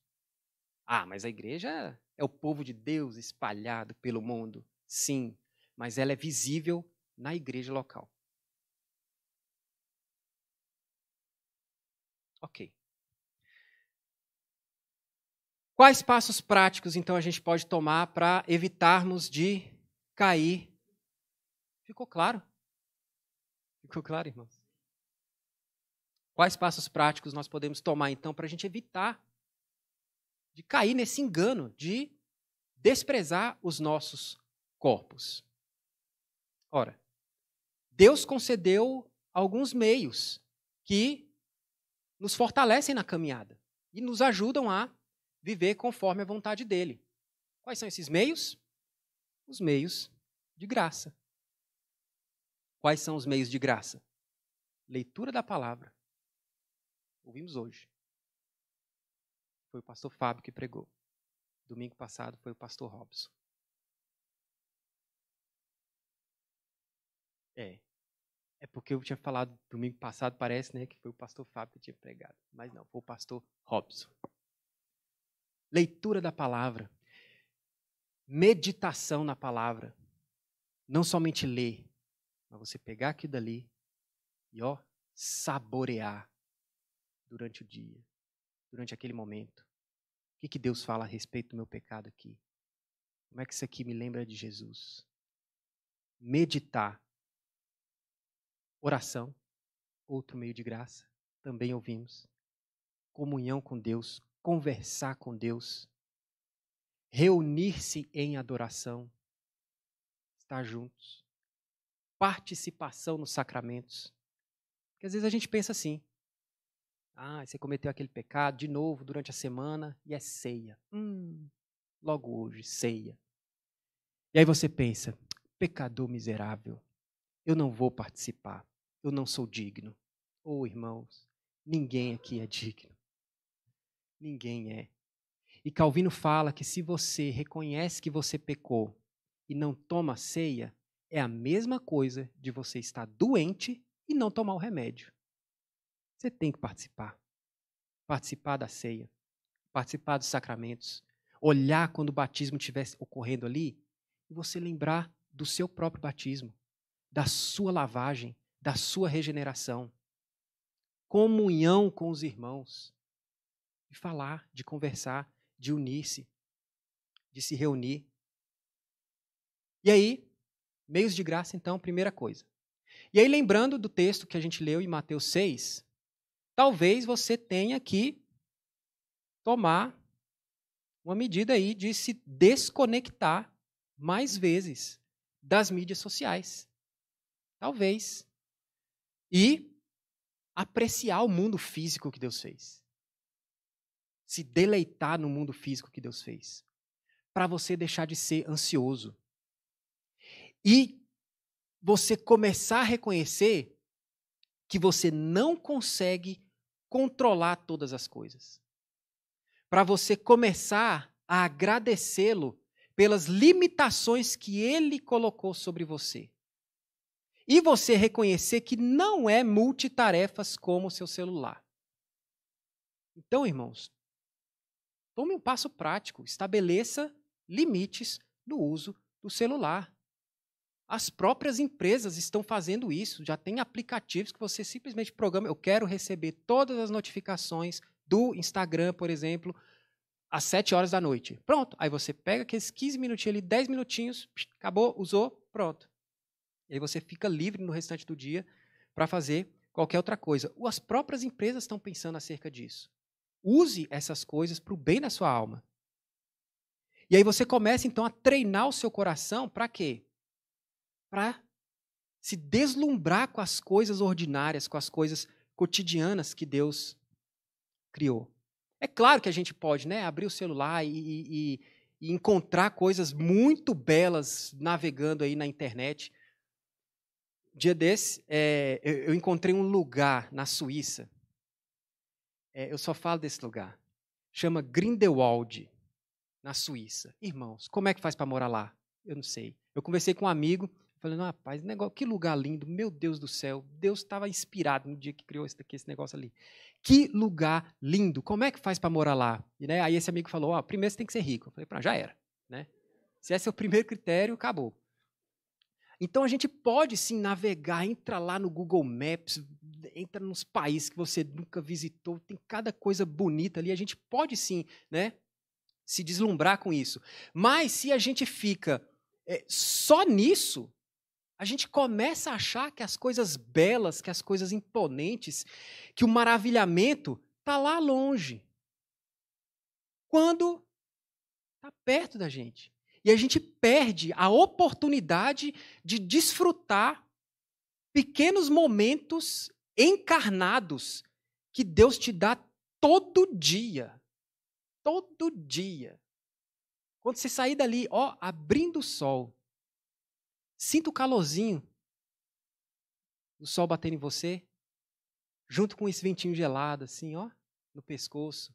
Ah, mas a igreja é o povo de Deus espalhado pelo mundo. Sim, mas ela é visível na igreja local. Ok. Quais passos práticos, então, a gente pode tomar para evitarmos de cair? Ficou claro? Ficou claro, irmãos? Quais passos práticos nós podemos tomar, então, para a gente evitar de cair nesse engano de desprezar os nossos corpos? Ora, Deus concedeu alguns meios que nos fortalecem na caminhada e nos ajudam a viver conforme a vontade dele. Quais são esses meios? Os meios de graça. Quais são os meios de graça? Leitura da palavra. Ouvimos hoje. Foi o pastor Fábio que pregou. Domingo passado foi o pastor Robson. É. É porque eu tinha falado domingo passado, parece, né, que foi o pastor Fábio que tinha pregado. Mas não, foi o pastor Robson leitura da palavra, meditação na palavra. Não somente ler, mas você pegar aqui dali e ó, saborear durante o dia, durante aquele momento. O que, que Deus fala a respeito do meu pecado aqui? Como é que isso aqui me lembra de Jesus? Meditar. Oração, outro meio de graça, também ouvimos. Comunhão com Deus, conversar com Deus, reunir-se em adoração, estar juntos, participação nos sacramentos. Porque às vezes a gente pensa assim: ah, você cometeu aquele pecado de novo durante a semana e é ceia. Hum, logo hoje, ceia. E aí você pensa: pecador miserável, eu não vou participar, eu não sou digno. Ou oh, irmãos, ninguém aqui é digno ninguém é. E Calvino fala que se você reconhece que você pecou e não toma ceia, é a mesma coisa de você estar doente e não tomar o remédio. Você tem que participar. Participar da ceia, participar dos sacramentos, olhar quando o batismo estivesse ocorrendo ali e você lembrar do seu próprio batismo, da sua lavagem, da sua regeneração. Comunhão com os irmãos falar, de conversar, de unir-se, de se reunir. E aí, meios de graça, então, primeira coisa. E aí, lembrando do texto que a gente leu em Mateus 6, talvez você tenha que tomar uma medida aí de se desconectar mais vezes das mídias sociais. Talvez. E apreciar o mundo físico que Deus fez se deleitar no mundo físico que Deus fez, para você deixar de ser ansioso e você começar a reconhecer que você não consegue controlar todas as coisas, para você começar a agradecê-lo pelas limitações que ele colocou sobre você. E você reconhecer que não é multitarefas como o seu celular. Então, irmãos, Tome um passo prático, estabeleça limites no uso do celular. As próprias empresas estão fazendo isso, já tem aplicativos que você simplesmente programa, eu quero receber todas as notificações do Instagram, por exemplo, às 7 horas da noite. Pronto, aí você pega aqueles 15 minutinhos ali, 10 minutinhos, acabou, usou, pronto. E aí você fica livre no restante do dia para fazer qualquer outra coisa. As próprias empresas estão pensando acerca disso. Use essas coisas para o bem da sua alma. E aí você começa então a treinar o seu coração para quê? Para se deslumbrar com as coisas ordinárias, com as coisas cotidianas que Deus criou. É claro que a gente pode, né, abrir o celular e, e, e encontrar coisas muito belas navegando aí na internet. Dia desse, é, eh, eu encontrei um lugar na Suíça é, eu só falo desse lugar. Chama Grindelwald, na Suíça. Irmãos, como é que faz para morar lá? Eu não sei. Eu conversei com um amigo, falando, rapaz, negócio, que lugar lindo, meu Deus do céu. Deus estava inspirado no dia que criou esse, esse negócio ali. Que lugar lindo, como é que faz para morar lá? E, né, aí esse amigo falou, ó, primeiro você tem que ser rico. Eu falei, pronto, já era. Né? Se esse é o primeiro critério, acabou. Então a gente pode sim navegar, entrar lá no Google Maps, entra nos países que você nunca visitou, tem cada coisa bonita ali. A gente pode sim, né? Se deslumbrar com isso. Mas se a gente fica é, só nisso, a gente começa a achar que as coisas belas, que as coisas imponentes, que o maravilhamento está lá longe. Quando está perto da gente. E a gente perde a oportunidade de desfrutar pequenos momentos encarnados que Deus te dá todo dia. Todo dia. Quando você sair dali, ó, abrindo o sol, sinta o calorzinho do sol batendo em você, junto com esse ventinho gelado, assim, ó, no pescoço.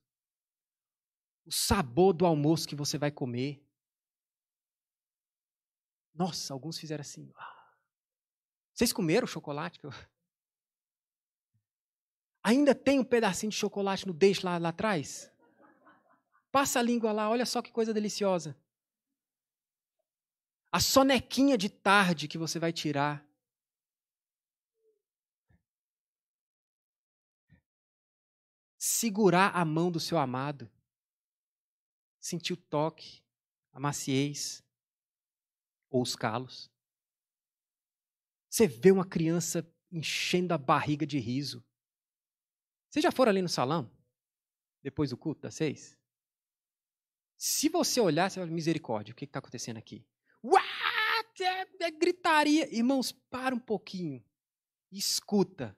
O sabor do almoço que você vai comer. Nossa, alguns fizeram assim. Ah". Vocês comeram chocolate que eu Ainda tem um pedacinho de chocolate no dente lá, lá atrás? Passa a língua lá, olha só que coisa deliciosa. A sonequinha de tarde que você vai tirar. Segurar a mão do seu amado. Sentir o toque, a maciez ou os calos. Você vê uma criança enchendo a barriga de riso. Vocês já foram ali no salão? Depois do culto das seis? Se você olhar, você vai, misericórdia, o que está acontecendo aqui? What? É, é gritaria. Irmãos, para um pouquinho. Escuta.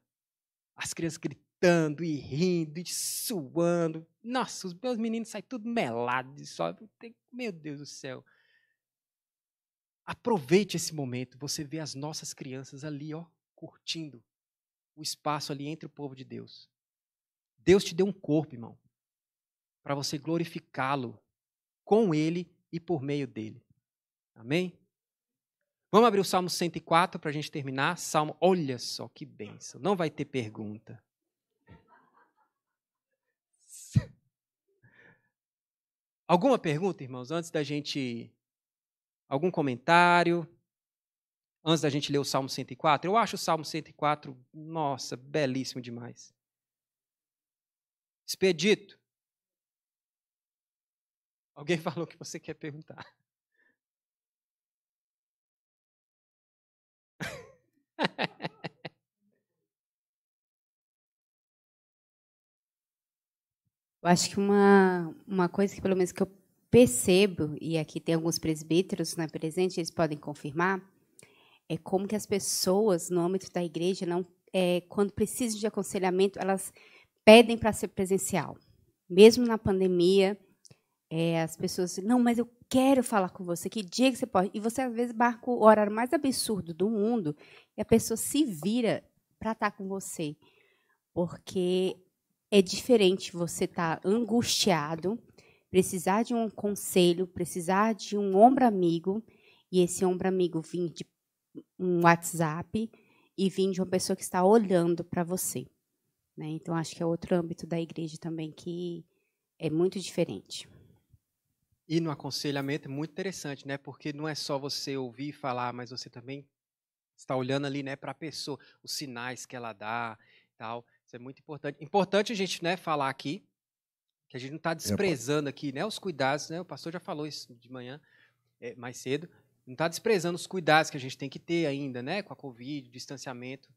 As crianças gritando e rindo e suando. Nossa, os meus meninos saem tudo melados. Só, meu Deus do céu. Aproveite esse momento. Você vê as nossas crianças ali, ó, curtindo o espaço ali entre o povo de Deus. Deus te deu um corpo, irmão, para você glorificá-lo com ele e por meio dele. Amém? Vamos abrir o Salmo 104 para a gente terminar. Salmo, olha só que benção, não vai ter pergunta. *laughs* Alguma pergunta, irmãos, antes da gente. Algum comentário? Antes da gente ler o Salmo 104? Eu acho o Salmo 104, nossa, belíssimo demais. Expedito. Alguém *laughs* falou que você quer perguntar. Eu acho que uma, uma coisa que, pelo menos, que eu percebo, e aqui tem alguns presbíteros né, presentes, eles podem confirmar, é como que as pessoas, no âmbito da igreja, não é, quando precisam de aconselhamento, elas pedem para ser presencial. Mesmo na pandemia, é, as pessoas dizem, não, mas eu quero falar com você, que dia que você pode? E você, às vezes, marca o horário mais absurdo do mundo e a pessoa se vira para estar tá com você. Porque é diferente você estar tá angustiado, precisar de um conselho, precisar de um ombro amigo, e esse ombro amigo vir de um WhatsApp e vir de uma pessoa que está olhando para você. Né? Então, acho que é outro âmbito da igreja também que é muito diferente. E no aconselhamento é muito interessante, né? Porque não é só você ouvir e falar, mas você também está olhando ali, né, para a pessoa, os sinais que ela dá, tal. Isso é muito importante. Importante a gente, né, falar aqui que a gente não está é, desprezando aqui, né, os cuidados, né? O pastor já falou isso de manhã, é, mais cedo. Não está desprezando os cuidados que a gente tem que ter ainda, né, com a Covid, distanciamento.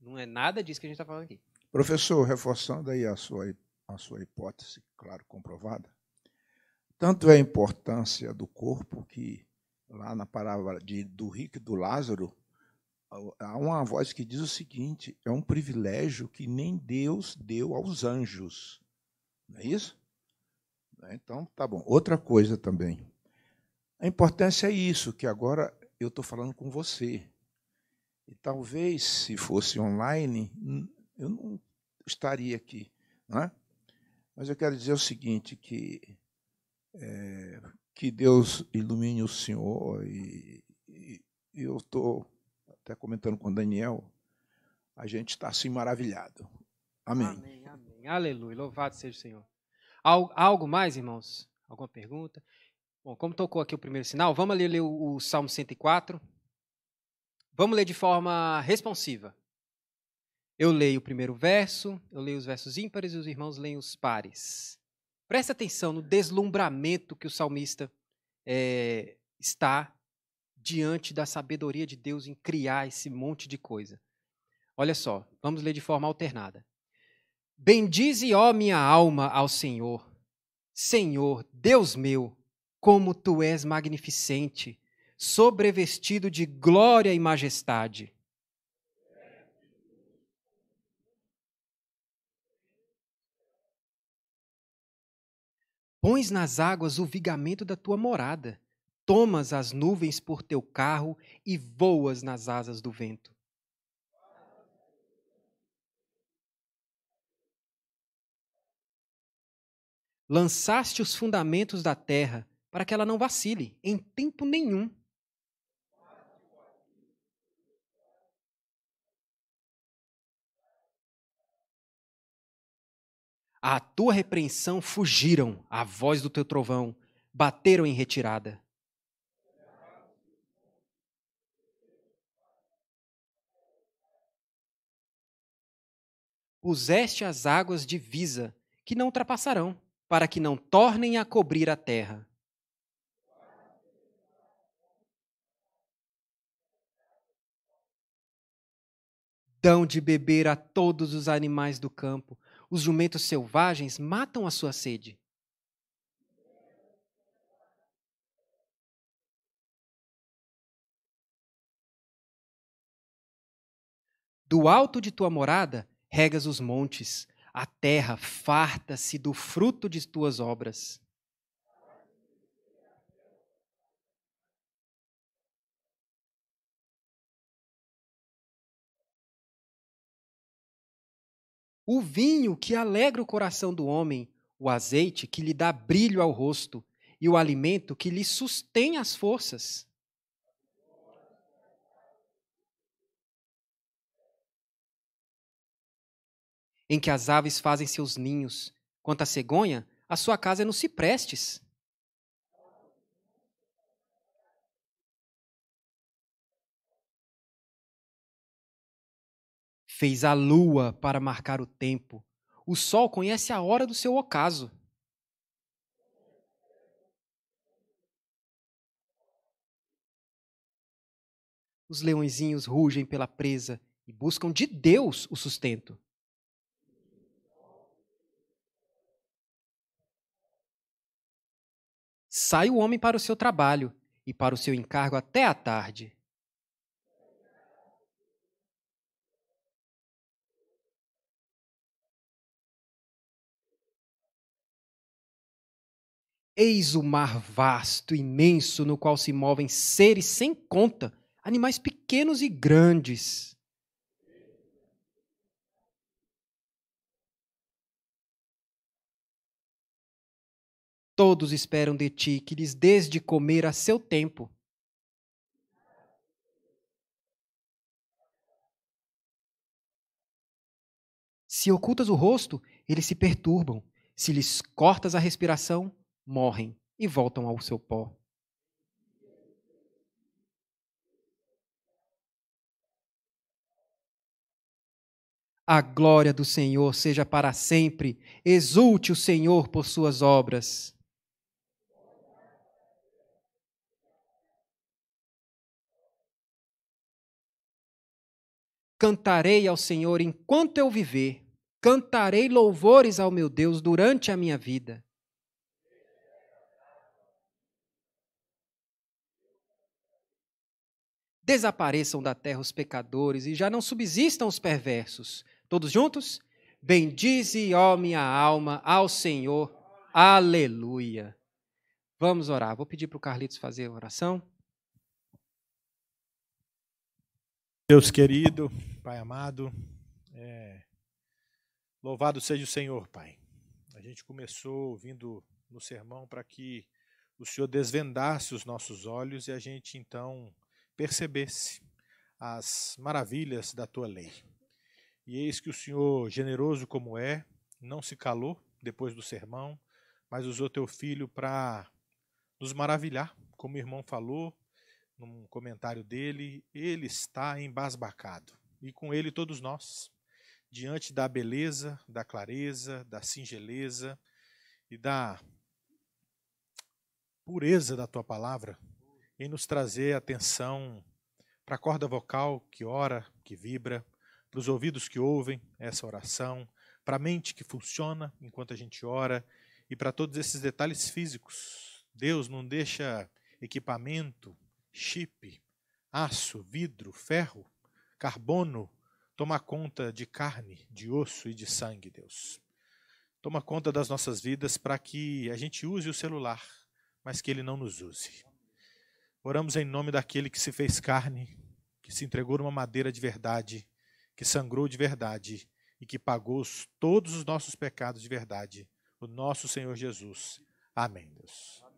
Não é nada disso que a gente está falando aqui. Professor, reforçando aí a sua, a sua hipótese, claro, comprovada, tanto é a importância do corpo que, lá na palavra de, do rico e do Lázaro, há uma voz que diz o seguinte: é um privilégio que nem Deus deu aos anjos. Não é isso? É, então, tá bom. Outra coisa também. A importância é isso, que agora eu estou falando com você. E talvez, se fosse online, eu não estaria aqui. Não é? Mas eu quero dizer o seguinte, que, é, que Deus ilumine o Senhor e, e eu estou até comentando com o Daniel, a gente está assim maravilhado. Amém. Amém, amém. Aleluia. Louvado seja o Senhor. Algo, algo mais, irmãos? Alguma pergunta? Bom, como tocou aqui o primeiro sinal, vamos ler, ler o, o Salmo 104. Vamos ler de forma responsiva. Eu leio o primeiro verso, eu leio os versos ímpares e os irmãos leem os pares. Presta atenção no deslumbramento que o salmista é, está diante da sabedoria de Deus em criar esse monte de coisa. Olha só, vamos ler de forma alternada. Bendize, ó minha alma, ao Senhor. Senhor, Deus meu, como tu és magnificente, sobrevestido de glória e majestade. Pões nas águas o vigamento da tua morada, tomas as nuvens por teu carro e voas nas asas do vento. Lançaste os fundamentos da terra para que ela não vacile em tempo nenhum. À tua repreensão fugiram, à voz do teu trovão, bateram em retirada. Puseste as águas de Visa que não ultrapassarão, para que não tornem a cobrir a terra. dão de beber a todos os animais do campo, os jumentos selvagens matam a sua sede. Do alto de tua morada regas os montes, a terra farta-se do fruto de tuas obras. O vinho que alegra o coração do homem, o azeite que lhe dá brilho ao rosto e o alimento que lhe sustém as forças. Em que as aves fazem seus ninhos, quanto à cegonha, a sua casa é nos ciprestes. Fez a lua para marcar o tempo. O sol conhece a hora do seu ocaso. Os leõezinhos rugem pela presa e buscam de Deus o sustento. Sai o homem para o seu trabalho e para o seu encargo até à tarde. Eis o mar vasto, imenso, no qual se movem seres sem conta, animais pequenos e grandes. Todos esperam de ti que lhes dês de comer a seu tempo. Se ocultas o rosto, eles se perturbam. Se lhes cortas a respiração, morrem e voltam ao seu pó. A glória do Senhor seja para sempre. Exulte o Senhor por suas obras. Cantarei ao Senhor enquanto eu viver. Cantarei louvores ao meu Deus durante a minha vida. Desapareçam da terra os pecadores e já não subsistam os perversos. Todos juntos? Bendize, ó minha alma, ao Senhor. Aleluia. Vamos orar. Vou pedir para o Carlitos fazer a oração. Deus querido, Pai amado, é... louvado seja o Senhor, Pai. A gente começou vindo no sermão para que o Senhor desvendasse os nossos olhos e a gente então percebesse as maravilhas da tua lei. E eis que o Senhor, generoso como é, não se calou depois do sermão, mas usou teu filho para nos maravilhar. Como o irmão falou num comentário dele, ele está embasbacado, e com ele todos nós, diante da beleza, da clareza, da singeleza e da pureza da tua palavra, em nos trazer atenção para a corda vocal que ora, que vibra, para os ouvidos que ouvem essa oração, para a mente que funciona enquanto a gente ora e para todos esses detalhes físicos. Deus não deixa equipamento, chip, aço, vidro, ferro, carbono tomar conta de carne, de osso e de sangue, Deus. Toma conta das nossas vidas para que a gente use o celular, mas que ele não nos use. Oramos em nome daquele que se fez carne, que se entregou numa madeira de verdade, que sangrou de verdade e que pagou todos os nossos pecados de verdade, o nosso Senhor Jesus. Amém, Deus.